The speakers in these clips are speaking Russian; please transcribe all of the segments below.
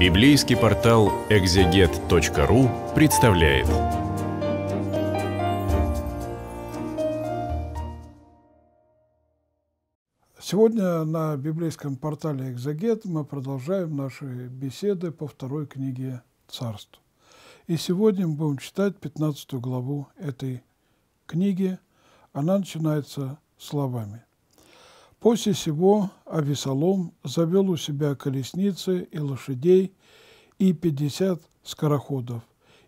Библейский портал экзегет.ру представляет. Сегодня на библейском портале «Экзегет» мы продолжаем наши беседы по второй книге «Царств». И сегодня мы будем читать 15 главу этой книги. Она начинается словами. После сего Авесолом завел у себя колесницы и лошадей и пятьдесят скороходов,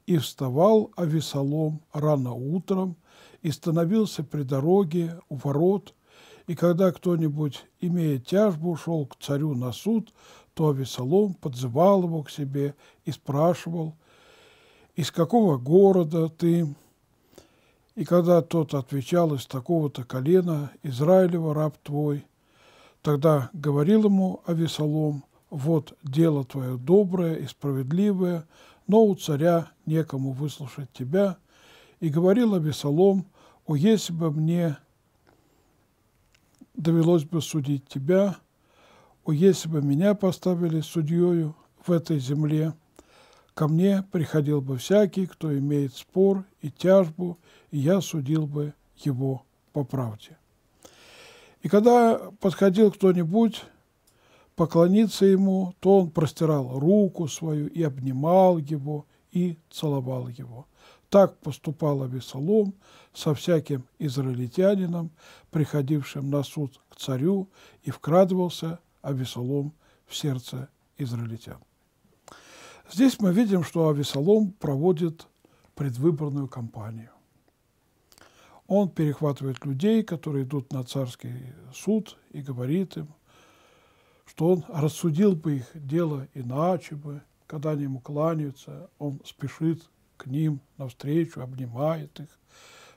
и вставал Авесолом рано утром и становился при дороге у ворот, и когда кто-нибудь, имея тяжбу, шел к царю на суд, то Авесолом подзывал его к себе и спрашивал, «Из какого города ты?» И когда тот отвечал из такого-то колена, Израилева раб твой, тогда говорил ему Авесолом, вот дело твое доброе и справедливое, но у царя некому выслушать тебя. И говорил Авесолом, о, если бы мне довелось бы судить тебя, о, если бы меня поставили судьею в этой земле, Ко мне приходил бы всякий, кто имеет спор и тяжбу, и я судил бы его по правде. И когда подходил кто-нибудь поклониться ему, то он простирал руку свою и обнимал его, и целовал его. Так поступал Авесолом со всяким израильтянином, приходившим на суд к царю, и вкрадывался Авесолом в сердце израильтян. Здесь мы видим, что Авесолом проводит предвыборную кампанию. Он перехватывает людей, которые идут на царский суд, и говорит им, что он рассудил бы их дело иначе бы, когда они ему кланяются, он спешит к ним навстречу, обнимает их,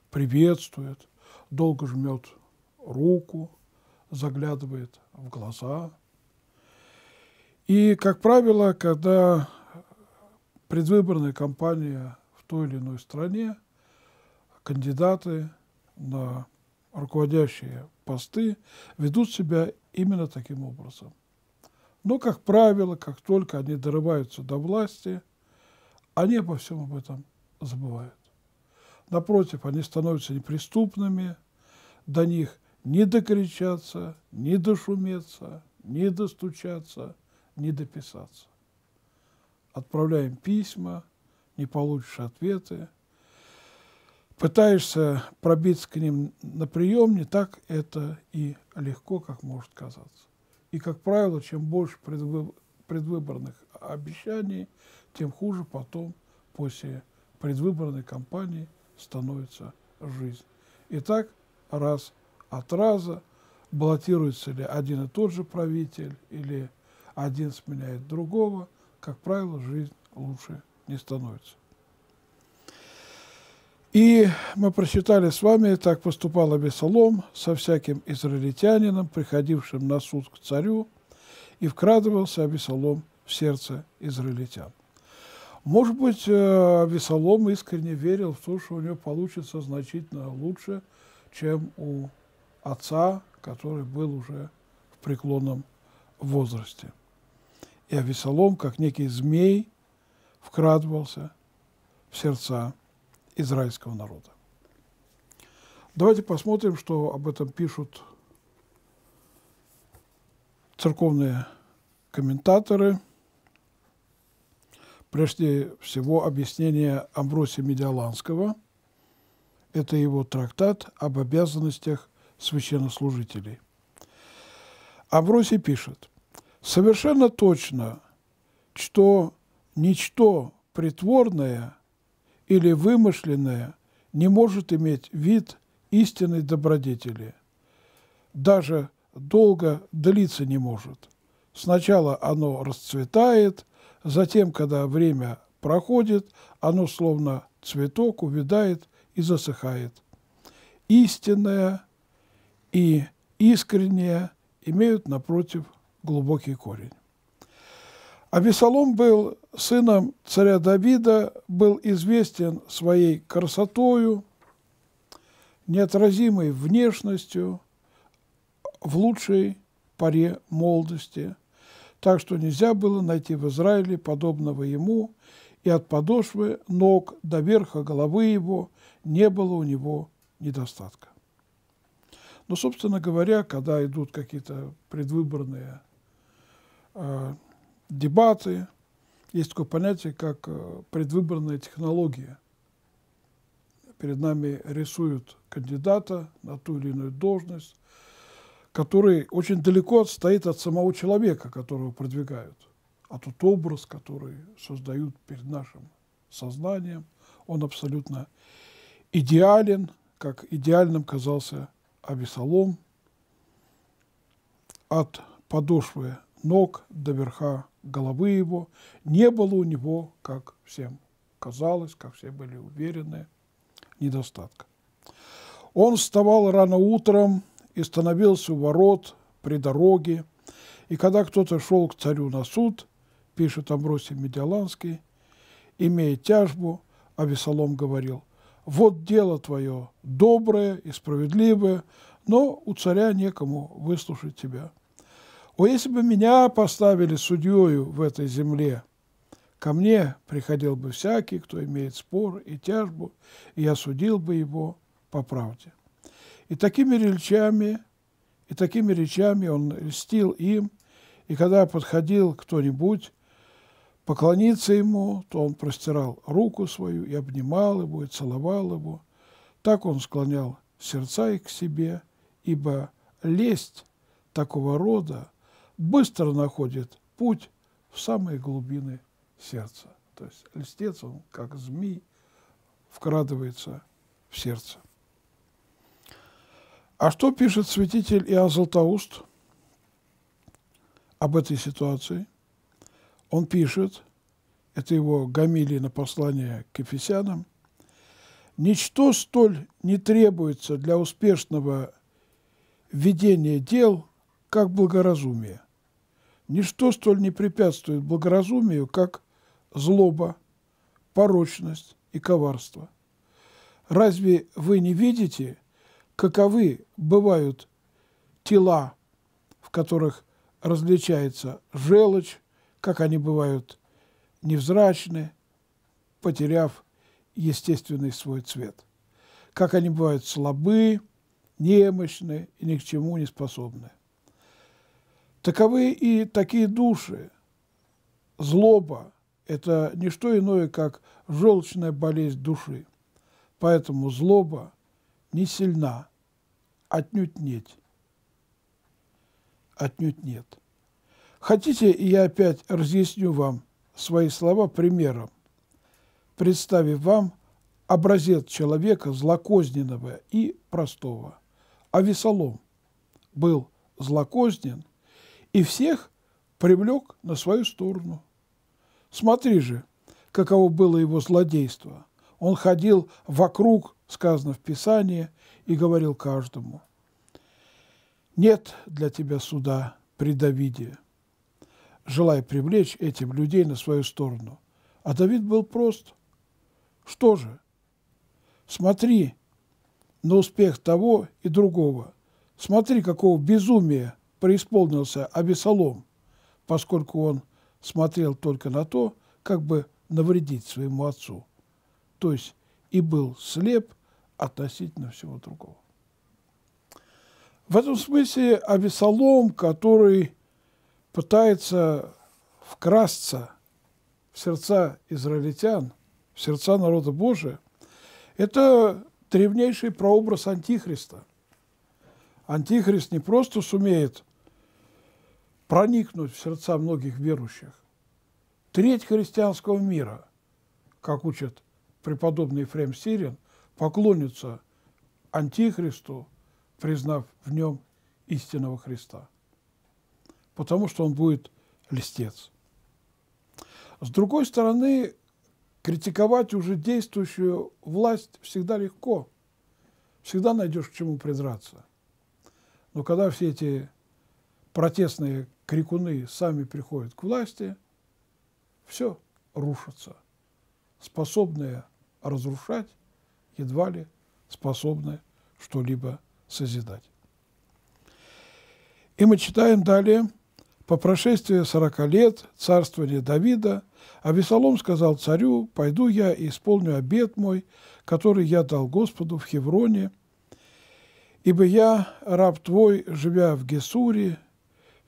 приветствует, долго жмет руку, заглядывает в глаза. И, как правило, когда предвыборная кампания в той или иной стране, кандидаты на руководящие посты ведут себя именно таким образом. Но, как правило, как только они дорываются до власти, они обо всем об этом забывают. Напротив, они становятся неприступными, до них не докричаться, не дошуметься, не достучаться, не дописаться отправляем письма, не получишь ответы. Пытаешься пробиться к ним на прием, не так это и легко, как может казаться. И, как правило, чем больше предвыборных обещаний, тем хуже потом после предвыборной кампании становится жизнь. Итак, раз от раза баллотируется ли один и тот же правитель, или один сменяет другого – как правило, жизнь лучше не становится. И мы прочитали с вами, так поступал Абесолом со всяким израильтянином, приходившим на суд к царю, и вкрадывался Абесолом в сердце израильтян. Может быть, э, Абесолом искренне верил в то, что у него получится значительно лучше, чем у отца, который был уже в преклонном возрасте. И Авесолом, как некий змей, вкрадывался в сердца израильского народа. Давайте посмотрим, что об этом пишут церковные комментаторы. Прежде всего, объяснение Амбросия Медиаланского. Это его трактат об обязанностях священнослужителей. Амбросий пишет – Совершенно точно, что ничто притворное или вымышленное не может иметь вид истинной добродетели. Даже долго длиться не может. Сначала оно расцветает, затем, когда время проходит, оно словно цветок увядает и засыхает. Истинное и искреннее имеют напротив глубокий корень. Абисалом был сыном царя Давида, был известен своей красотою, неотразимой внешностью в лучшей паре молодости, так что нельзя было найти в Израиле подобного ему, и от подошвы ног до верха головы его не было у него недостатка. Но, собственно говоря, когда идут какие-то предвыборные э, дебаты, есть такое понятие, как э, предвыборная технология. Перед нами рисуют кандидата на ту или иную должность, который очень далеко отстоит от самого человека, которого продвигают, а тот образ, который создают перед нашим сознанием, он абсолютно идеален, как идеальным казался Абисалом от подошвы ног до верха головы его не было у него, как всем казалось, как все были уверены, недостатка. Он вставал рано утром и становился у ворот при дороге, и когда кто-то шел к царю на суд, пишет Амбросий Медиаланский, имея тяжбу, Авесолом говорил, «Вот дело твое, доброе и справедливое, но у царя некому выслушать тебя». О, если бы меня поставили судьею в этой земле, ко мне приходил бы всякий, кто имеет спор и тяжбу, и я судил бы его по правде. И такими речами, и такими речами он льстил им, и когда подходил кто-нибудь поклониться ему, то он простирал руку свою и обнимал его, и целовал его. Так он склонял сердца их к себе, ибо лесть такого рода быстро находит путь в самые глубины сердца. То есть льстец, он как змей, вкрадывается в сердце. А что пишет святитель Иоанн Златоуст об этой ситуации? Он пишет, это его гамили на послание к Ефесянам, «Ничто столь не требуется для успешного ведения дел – как благоразумие. Ничто столь не препятствует благоразумию, как злоба, порочность и коварство. Разве вы не видите, каковы бывают тела, в которых различается желчь, как они бывают невзрачны, потеряв естественный свой цвет, как они бывают слабы, немощны и ни к чему не способны. Таковы и такие души. Злоба – это не что иное, как желчная болезнь души. Поэтому злоба не сильна, отнюдь нет. Отнюдь нет. Хотите, я опять разъясню вам свои слова примером, представив вам образец человека злокозненного и простого. А Весолом был злокознен – и всех привлек на свою сторону. Смотри же, каково было его злодейство. Он ходил вокруг, сказано в Писании, и говорил каждому, «Нет для тебя суда при Давиде», желая привлечь этим людей на свою сторону. А Давид был прост. Что же? Смотри на успех того и другого. Смотри, какого безумия преисполнился Абисалом, поскольку он смотрел только на то, как бы навредить своему отцу, то есть и был слеп относительно всего другого. В этом смысле Абисалом, который пытается вкрасться в сердца израильтян, в сердца народа Божия, это древнейший прообраз Антихриста. Антихрист не просто сумеет проникнуть в сердца многих верующих. Треть христианского мира, как учит преподобный Ефрем Сирин, поклонится антихристу, признав в нем истинного Христа, потому что он будет листец. С другой стороны, критиковать уже действующую власть всегда легко, всегда найдешь к чему придраться. Но когда все эти протестные крикуны сами приходят к власти, все рушится. Способные разрушать едва ли способны что-либо созидать. И мы читаем далее. По прошествии сорока лет царствования Давида Авесолом сказал царю, «Пойду я и исполню обет мой, который я дал Господу в Хевроне, ибо я, раб твой, живя в Гесуре,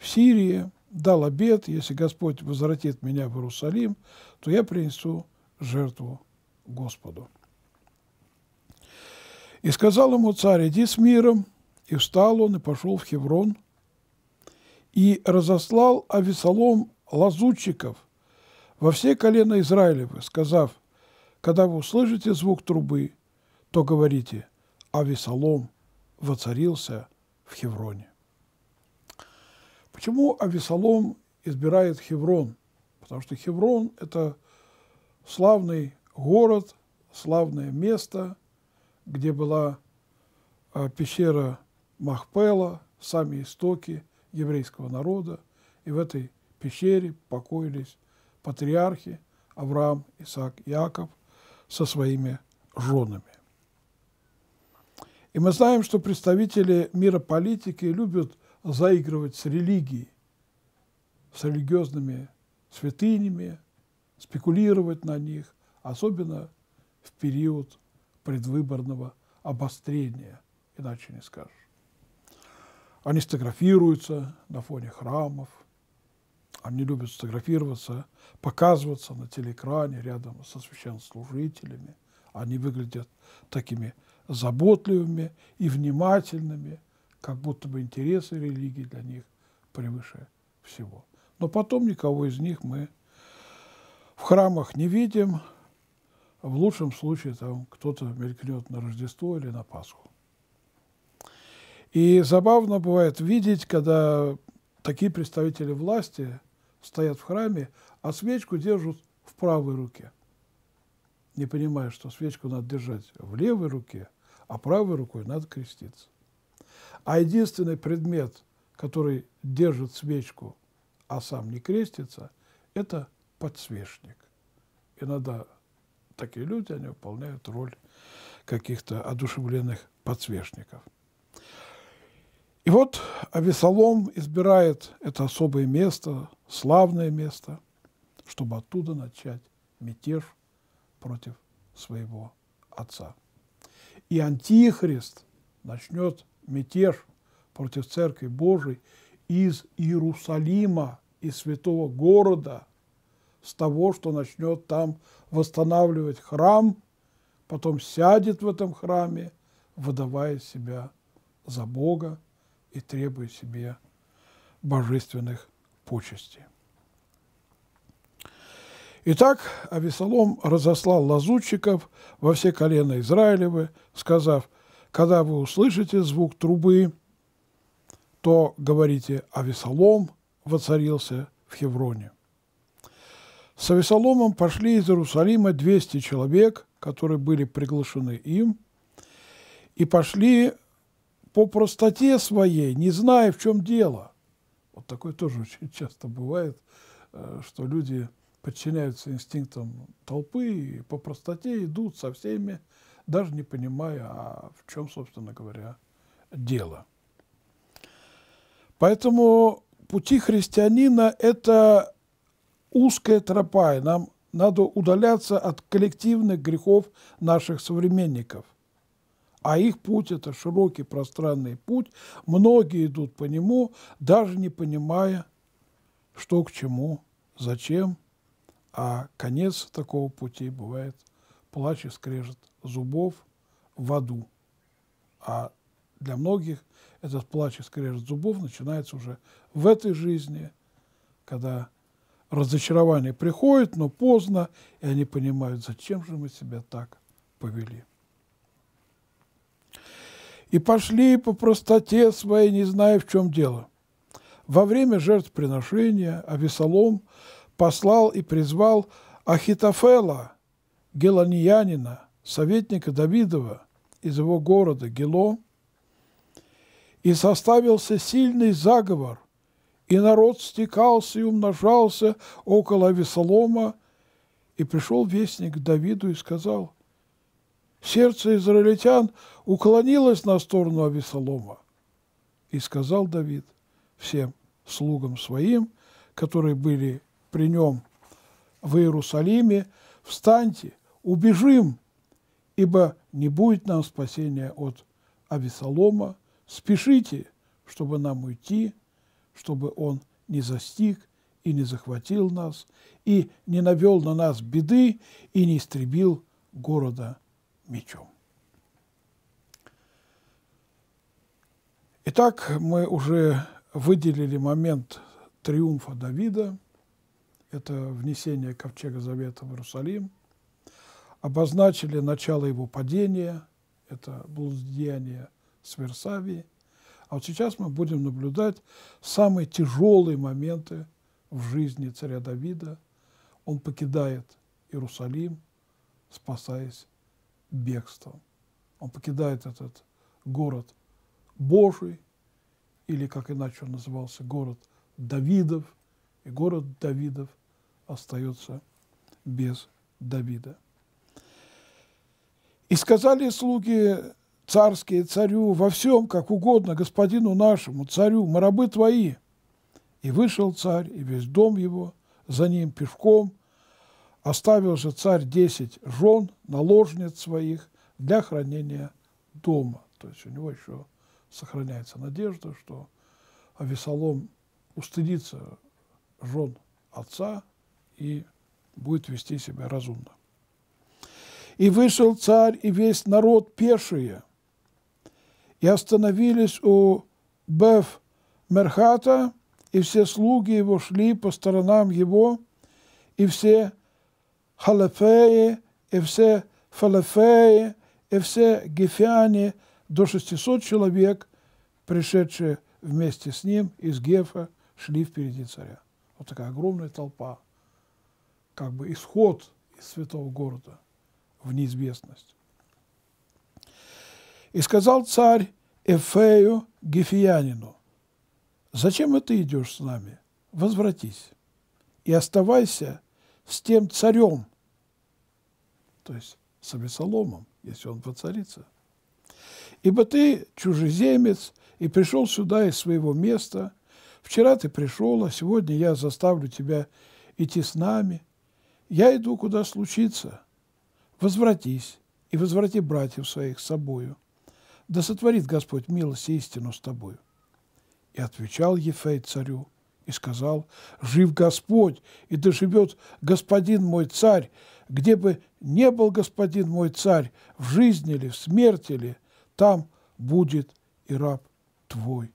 в Сирии, дал обед, если Господь возвратит меня в Иерусалим, то я принесу жертву Господу. И сказал ему царь, иди с миром. И встал он и пошел в Хеврон. И разослал Авесолом лазутчиков во все колена Израилевы, сказав, когда вы услышите звук трубы, то говорите, Авесолом воцарился в Хевроне. Почему Авесолом избирает Хеврон? Потому что Хеврон – это славный город, славное место, где была а, пещера Махпела, сами истоки еврейского народа. И в этой пещере покоились патриархи Авраам, Исаак, Яков со своими женами. И мы знаем, что представители мира политики любят заигрывать с религией, с религиозными святынями, спекулировать на них, особенно в период предвыборного обострения, иначе не скажешь. Они сфотографируются на фоне храмов, они любят сфотографироваться, показываться на телеэкране рядом со священнослужителями. Они выглядят такими заботливыми и внимательными – как будто бы интересы религии для них превыше всего. Но потом никого из них мы в храмах не видим. В лучшем случае там кто-то мелькнет на Рождество или на Пасху. И забавно бывает видеть, когда такие представители власти стоят в храме, а свечку держат в правой руке. Не понимая, что свечку надо держать в левой руке, а правой рукой надо креститься. А единственный предмет, который держит свечку, а сам не крестится, это подсвечник. Иногда такие люди, они выполняют роль каких-то одушевленных подсвечников. И вот Авесолом избирает это особое место, славное место, чтобы оттуда начать мятеж против своего отца. И Антихрист начнет мятеж против Церкви Божией из Иерусалима, из святого города, с того, что начнет там восстанавливать храм, потом сядет в этом храме, выдавая себя за Бога и требуя себе божественных почестей. Итак, Авесолом разослал лазутчиков во все колена Израилевы, сказав – когда вы услышите звук трубы, то говорите «Авесолом воцарился в Хевроне». С Авесоломом пошли из Иерусалима 200 человек, которые были приглашены им, и пошли по простоте своей, не зная, в чем дело. Вот такое тоже очень часто бывает, э, что люди подчиняются инстинктам толпы и по простоте идут со всеми, даже не понимая, а в чем, собственно говоря, дело. Поэтому пути христианина – это узкая тропа, и нам надо удаляться от коллективных грехов наших современников. А их путь – это широкий пространный путь, многие идут по нему, даже не понимая, что к чему, зачем, а конец такого пути бывает – плач и скрежет зубов в аду. А для многих этот плач и скрежет зубов начинается уже в этой жизни, когда разочарование приходит, но поздно, и они понимают, зачем же мы себя так повели. И пошли по простоте своей, не зная, в чем дело. Во время жертвоприношения Авесолом послал и призвал Ахитофела – геланиянина, советника Давидова из его города Гело, и составился сильный заговор, и народ стекался и умножался около Весолома, и пришел вестник к Давиду и сказал, «Сердце израильтян уклонилось на сторону Авесолома». И сказал Давид всем слугам своим, которые были при нем в Иерусалиме, «Встаньте, убежим, ибо не будет нам спасения от Авесолома. Спешите, чтобы нам уйти, чтобы он не застиг и не захватил нас, и не навел на нас беды, и не истребил города мечом. Итак, мы уже выделили момент триумфа Давида, это внесение Ковчега Завета в Иерусалим – обозначили начало его падения, это блудодеяние с Версавии. А вот сейчас мы будем наблюдать самые тяжелые моменты в жизни царя Давида. Он покидает Иерусалим, спасаясь бегством. Он покидает этот город Божий, или, как иначе он назывался, город Давидов, и город Давидов остается без Давида. И сказали слуги царские царю, во всем, как угодно, господину нашему, царю, мы рабы твои. И вышел царь, и весь дом его, за ним пешком. Оставил же царь десять жен, наложниц своих, для хранения дома. То есть у него еще сохраняется надежда, что Авесолом устыдится жен отца и будет вести себя разумно. И вышел царь и весь народ пешие, и остановились у Беф Мерхата, и все слуги его шли по сторонам его, и все халефеи, и все фалефеи, и все гефяне, до 600 человек, пришедшие вместе с ним из Гефа, шли впереди царя. Вот такая огромная толпа, как бы исход из святого города – в неизвестность. И сказал царь Эфею Гефиянину, «Зачем и ты идешь с нами? Возвратись и оставайся с тем царем, то есть с Авесоломом, если он воцарится. Ибо ты чужеземец и пришел сюда из своего места. Вчера ты пришел, а сегодня я заставлю тебя идти с нами. Я иду, куда случится, Возвратись и возврати братьев своих с собою. Да сотворит Господь милость и истину с тобою. И отвечал Ефей царю и сказал, «Жив Господь, и да живет Господин мой царь, где бы не был Господин мой царь, в жизни ли, в смерти ли, там будет и раб твой».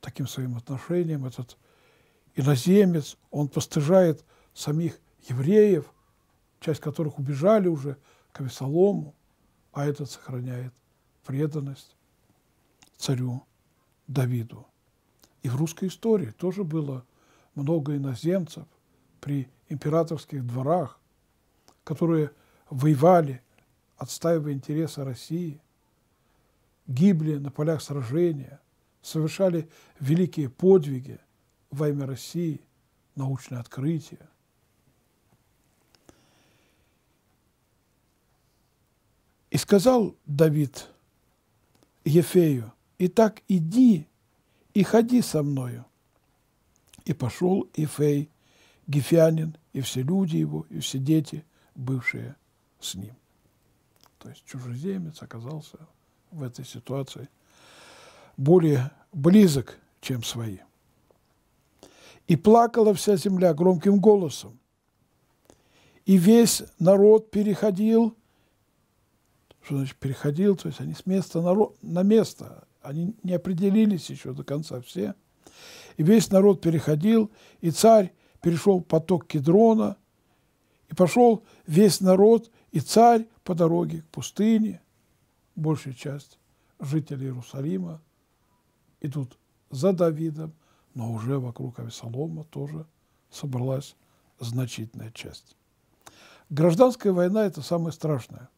Таким своим отношением этот иноземец, он постыжает самих евреев – часть которых убежали уже к Авесолому, а этот сохраняет преданность царю Давиду. И в русской истории тоже было много иноземцев при императорских дворах, которые воевали, отстаивая интересы России, гибли на полях сражения, совершали великие подвиги во имя России, научные открытия – И сказал Давид Ефею, «Итак, иди и ходи со мною». И пошел Ефей, Гефянин, и все люди его, и все дети, бывшие с ним. То есть чужеземец оказался в этой ситуации более близок, чем свои. И плакала вся земля громким голосом. И весь народ переходил – что значит переходил, то есть они с места на, на место, они не определились еще до конца все. И весь народ переходил, и царь перешел поток Кедрона, и пошел весь народ и царь по дороге к пустыне. Большая часть жителей Иерусалима идут за Давидом, но уже вокруг Авесолома тоже собралась значительная часть. Гражданская война – это самое страшное –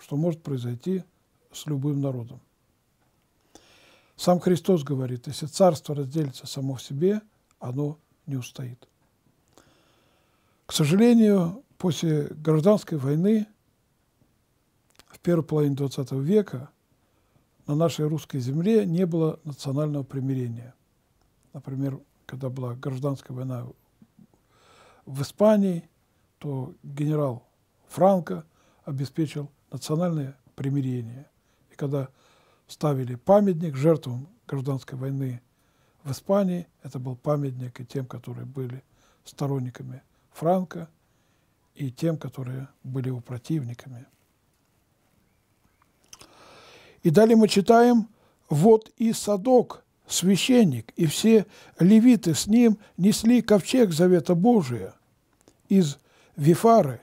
что может произойти с любым народом. Сам Христос говорит, если царство разделится само в себе, оно не устоит. К сожалению, после гражданской войны в первой половине XX века на нашей русской земле не было национального примирения. Например, когда была гражданская война в Испании, то генерал Франко обеспечил национальное примирение. И когда ставили памятник жертвам гражданской войны в Испании, это был памятник и тем, которые были сторонниками Франка, и тем, которые были его противниками. И далее мы читаем, вот и Садок, священник, и все левиты с ним несли ковчег Завета Божия из Вифары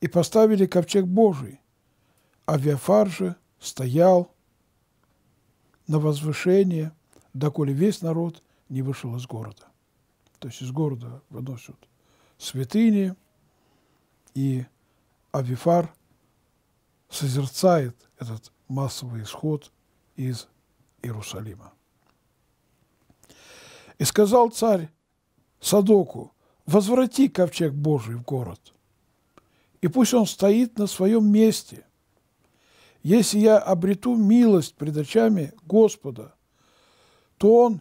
и поставили ковчег Божий, Авиафар же стоял на возвышении, доколе весь народ не вышел из города. То есть из города выносят святыни, и Авифар созерцает этот массовый исход из Иерусалима. И сказал царь Садоку, возврати ковчег Божий в город, и пусть он стоит на своем месте, если я обрету милость пред очами Господа, то Он,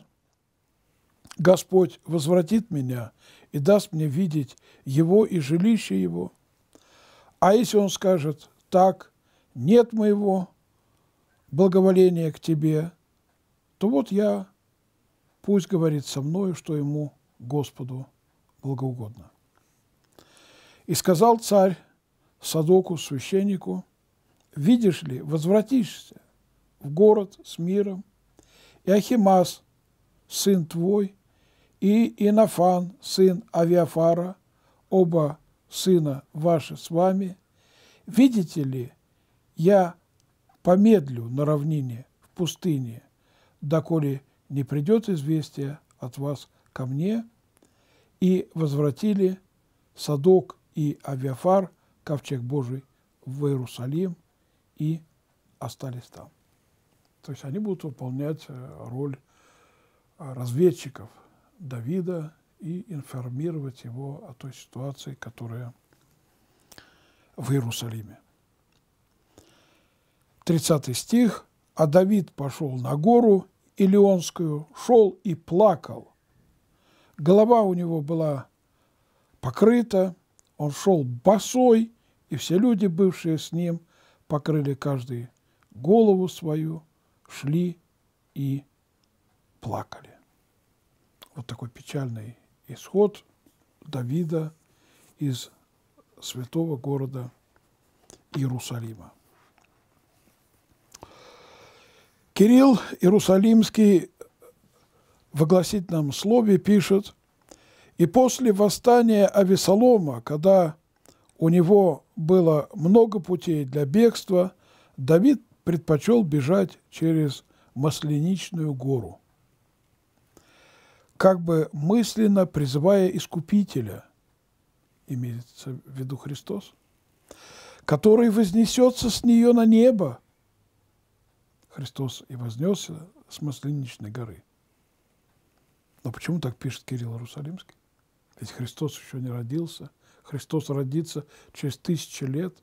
Господь, возвратит меня и даст мне видеть Его и жилище Его. А если Он скажет так, нет моего благоволения к Тебе, то вот я, пусть говорит со мною, что Ему, Господу, благоугодно. И сказал царь Садоку, священнику, видишь ли, возвратишься в город с миром, и Ахимас, сын твой, и Инофан, сын Авиафара, оба сына ваши с вами. Видите ли, я помедлю на равнине в пустыне, доколе не придет известие от вас ко мне, и возвратили Садок и Авиафар, ковчег Божий, в Иерусалим – и остались там. То есть они будут выполнять э, роль э, разведчиков Давида и информировать его о той ситуации, которая в Иерусалиме. 30 стих. «А Давид пошел на гору Илионскую, шел и плакал. Голова у него была покрыта, он шел босой, и все люди, бывшие с ним, покрыли каждый голову свою, шли и плакали. Вот такой печальный исход Давида из святого города Иерусалима. Кирилл Иерусалимский в огласительном слове пишет, «И после восстания Авесолома, когда у него было много путей для бегства, Давид предпочел бежать через Масленичную гору, как бы мысленно призывая Искупителя, имеется в виду Христос, который вознесется с нее на небо. Христос и вознесся с Масленичной горы. Но почему так пишет Кирилл Иерусалимский? Ведь Христос еще не родился – Христос родится через тысячи лет,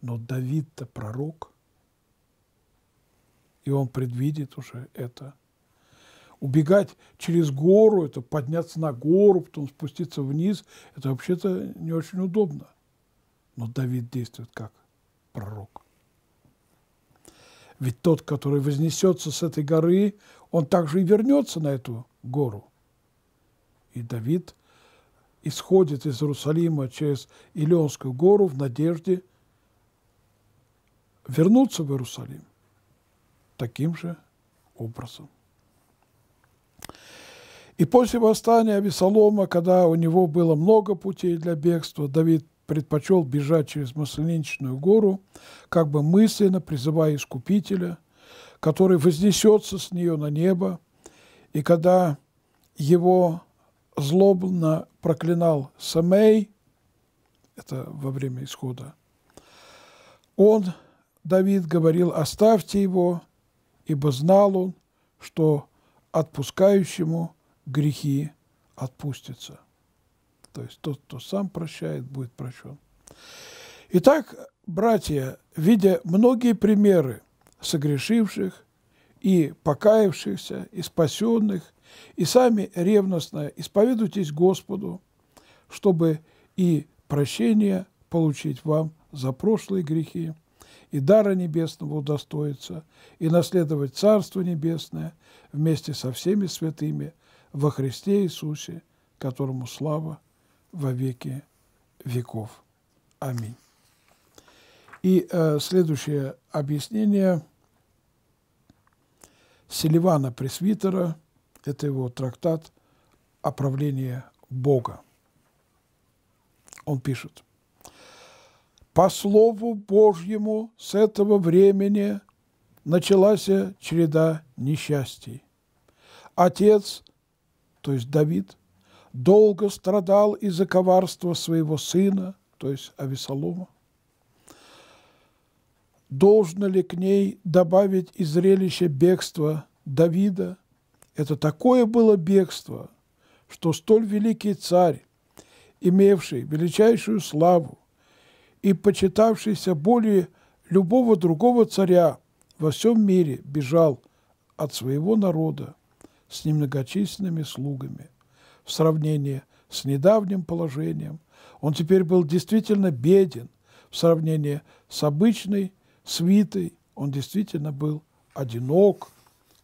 но Давид-то пророк, и он предвидит уже это. Убегать через гору, это подняться на гору, потом спуститься вниз, это вообще-то не очень удобно. Но Давид действует как пророк. Ведь тот, который вознесется с этой горы, он также и вернется на эту гору. И Давид – исходит из Иерусалима через Илионскую гору в надежде вернуться в Иерусалим таким же образом. И после восстания Авесолома, когда у него было много путей для бегства, Давид предпочел бежать через Масленичную гору, как бы мысленно призывая Искупителя, который вознесется с нее на небо, и когда его злобно проклинал Самей, это во время исхода, он, Давид, говорил, оставьте его, ибо знал он, что отпускающему грехи отпустятся. То есть тот, кто сам прощает, будет прощен. Итак, братья, видя многие примеры согрешивших и покаявшихся, и спасенных, и сами ревностно исповедуйтесь Господу, чтобы и прощение получить вам за прошлые грехи, и дара небесного удостоиться, и наследовать Царство Небесное вместе со всеми святыми во Христе Иисусе, которому слава во веки веков. Аминь. И э, следующее объяснение Селивана Пресвитера – это его трактат о правлении Бога. Он пишет. По слову Божьему с этого времени началась череда несчастий. Отец, то есть Давид, долго страдал из-за коварства своего сына, то есть Авесолома. Должно ли к ней добавить и зрелище бегства Давида – это такое было бегство, что столь великий царь, имевший величайшую славу и почитавшийся более любого другого царя во всем мире, бежал от своего народа с немногочисленными слугами. В сравнении с недавним положением он теперь был действительно беден, в сравнении с обычной свитой он действительно был одинок,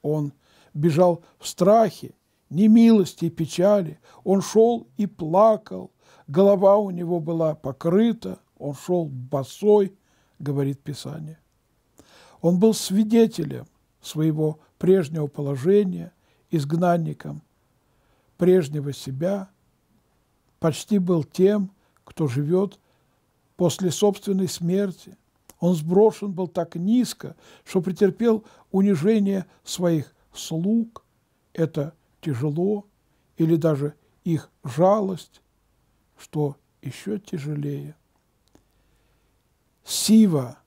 он – бежал в страхе, немилости и печали. Он шел и плакал, голова у него была покрыта, он шел босой, говорит Писание. Он был свидетелем своего прежнего положения, изгнанником прежнего себя, почти был тем, кто живет после собственной смерти. Он сброшен был так низко, что претерпел унижение своих слуг – это тяжело, или даже их жалость, что еще тяжелее. Сива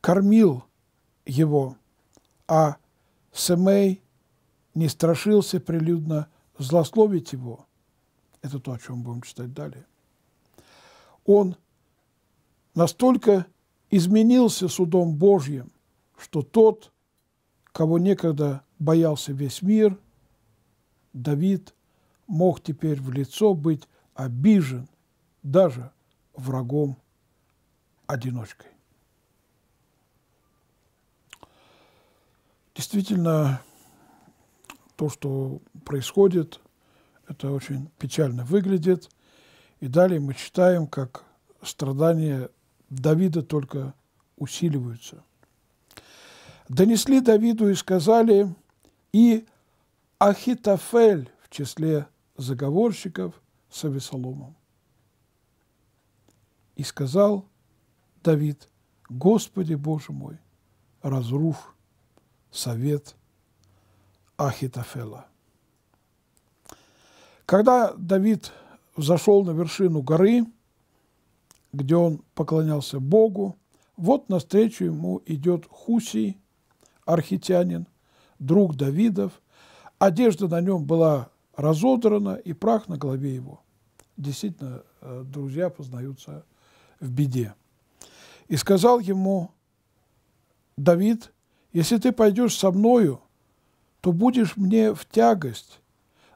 кормил его, а Семей не страшился прилюдно злословить его. Это то, о чем будем читать далее. Он настолько изменился судом Божьим, что тот – кого некогда боялся весь мир, Давид мог теперь в лицо быть обижен даже врагом-одиночкой. Действительно, то, что происходит, это очень печально выглядит. И далее мы читаем, как страдания Давида только усиливаются – донесли Давиду и сказали, и Ахитофель в числе заговорщиков с Авесоломом. И сказал Давид, Господи Боже мой, разруф совет Ахитофела. Когда Давид взошел на вершину горы, где он поклонялся Богу, вот навстречу ему идет Хусий – архитянин, друг Давидов. Одежда на нем была разодрана, и прах на голове его. Действительно, э, друзья познаются в беде. И сказал ему Давид, если ты пойдешь со мною, то будешь мне в тягость,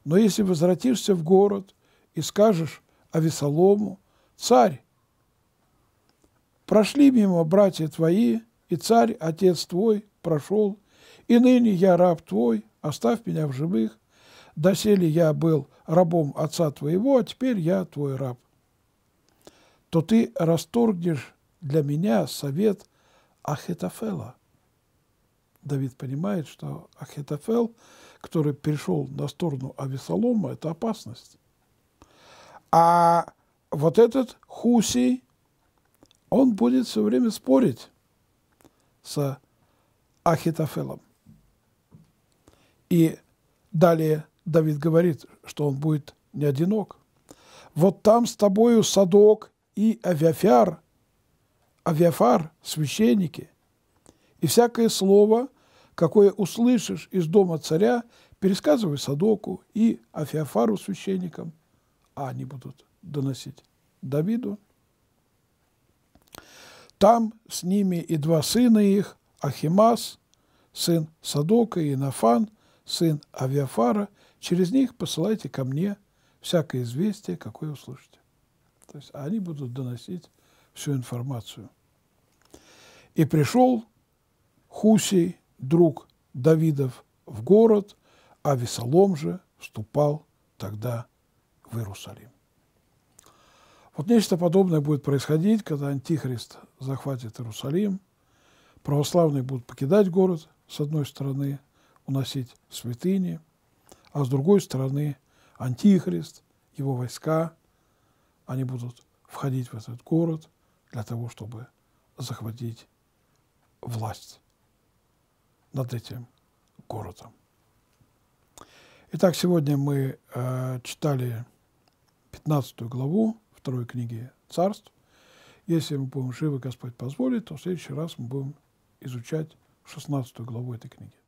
но если возвратишься в город и скажешь Авесолому, царь, прошли мимо братья твои, и царь, отец твой, прошел, и ныне я раб твой, оставь меня в живых. Доселе я был рабом отца твоего, а теперь я твой раб. То ты расторгнешь для меня совет Ахетафела. Давид понимает, что Ахетафел, который перешел на сторону Авесолома, это опасность. А вот этот Хуси, он будет все время спорить с Ахитофелом. И далее Давид говорит, что он будет не одинок. Вот там с тобою Садок и Авиафяр, Авиафар, священники, и всякое слово, какое услышишь из дома царя, пересказывай Садоку и Авиафару священникам, а они будут доносить Давиду. Там с ними и два сына их, Ахимас, сын Садока, и Нафан, сын Авиафара, через них посылайте ко мне всякое известие, какое услышите. То есть они будут доносить всю информацию. И пришел Хусей, друг Давидов, в город, а Весолом же вступал тогда в Иерусалим. Вот нечто подобное будет происходить, когда Антихрист захватит Иерусалим – православные будут покидать город, с одной стороны, уносить святыни, а с другой стороны, антихрист, его войска, они будут входить в этот город для того, чтобы захватить власть над этим городом. Итак, сегодня мы э, читали 15 главу второй книги царств. Если мы будем живы, Господь позволит, то в следующий раз мы будем изучать 16 главу этой книги.